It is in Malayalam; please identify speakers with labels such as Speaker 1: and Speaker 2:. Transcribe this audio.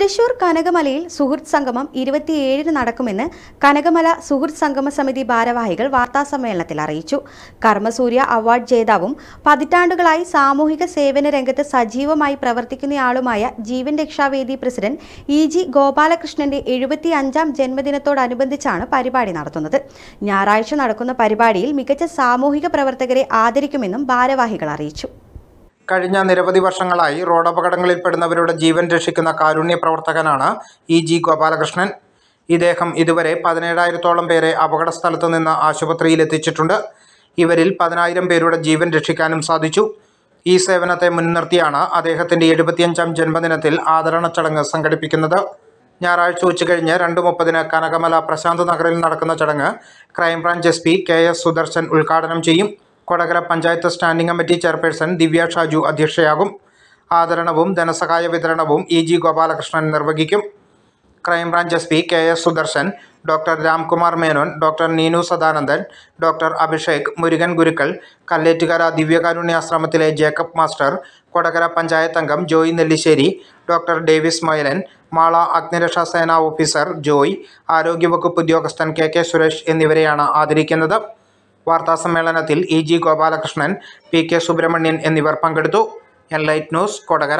Speaker 1: തൃശൂർ കനകമലയിൽ സുഹൃത് സംഗമം ഇരുപത്തിയേഴിന് നടക്കുമെന്ന് കനകമല സുഹൃത് സംഗമ സമിതി ഭാരവാഹികൾ വാർത്താസമ്മേളനത്തിൽ അറിയിച്ചു കർമ്മസൂര്യ അവാർഡ് ജേതാവും പതിറ്റാണ്ടുകളായി സാമൂഹിക സേവന രംഗത്ത് സജീവമായി പ്രവർത്തിക്കുന്നയാളുമായ Jeevan Rakshavedi president E G ഗോപാലകൃഷ്ണന്റെ എഴുപത്തിയഞ്ചാം ജന്മദിനത്തോടനുബന്ധിച്ചാണ് പരിപാടി നടത്തുന്നത് ഞായറാഴ്ച നടക്കുന്ന പരിപാടിയിൽ മികച്ച സാമൂഹിക പ്രവർത്തകരെ ആദരിക്കുമെന്നും ഭാരവാഹികൾ അറിയിച്ചു
Speaker 2: കഴിഞ്ഞ നിരവധി വർഷങ്ങളായി റോഡപകടങ്ങളിൽപ്പെടുന്നവരുടെ ജീവൻ രക്ഷിക്കുന്ന കാരുണ്യ പ്രവർത്തകനാണ് ഇ ജി ഗോപാലകൃഷ്ണൻ ഇദ്ദേഹം ഇതുവരെ പതിനേഴായിരത്തോളം പേരെ അപകട സ്ഥലത്തു നിന്ന് ആശുപത്രിയിലെത്തിച്ചിട്ടുണ്ട് എത്തിച്ചിട്ടുണ്ട് ഇവരിൽ പതിനായിരം പേരുടെ ജീവൻ രക്ഷിക്കാനും സാധിച്ചു ഈ സേവനത്തെ മുൻനിർത്തിയാണ് അദ്ദേഹത്തിൻ്റെ എഴുപത്തിയഞ്ചാം ജന്മദിനത്തിൽ ആദരണ ചടങ്ങ് സംഘടിപ്പിക്കുന്നത് ഞായറാഴ്ച ഉച്ചകഴിഞ്ഞ് രണ്ട് മുപ്പതിന് കനകമല പ്രശാന്ത് നഗറിൽ നടക്കുന്ന ചടങ്ങ് crime branch S P K S Sudarshan ഉദ്ഘാടനം ചെയ്യും Kodakara panchayat standing committee chairperson Divya Shaju അധ്യക്ഷയാകും ആദരണവും ധനസഹായ വിതരണവും ഇ ജി ഗോപാലകൃഷ്ണൻ നിർവഹിക്കും crime branch S P K S Sudarshan doctor Ramkumar Menon doctor Neenu Sadanandan doctor Abhishek Murukan Gurukkal Kallettukara ദിവ്യകാരുണ്യാശ്രമത്തിലെ ജേക്കബ് മാസ്റ്റർ കൊടകര പഞ്ചായത്ത് അംഗം Joy Nellissery doctor Davis Mylan Mala അഗ്നിരക്ഷാ സേനാ ഓഫീസർ ജോയ് ആരോഗ്യവകുപ്പ് ഉദ്യോഗസ്ഥൻ കെ കെ സുരേഷ് എന്നിവരെയാണ് ആദരിക്കുന്നത് വാർത്താസമ്മേളനത്തിൽ E G Gopalakrishnan P K Subramanian എന്നിവർ പങ്കെടുത്തു ലൈറ്റ് ന്യൂസ് കൊടകര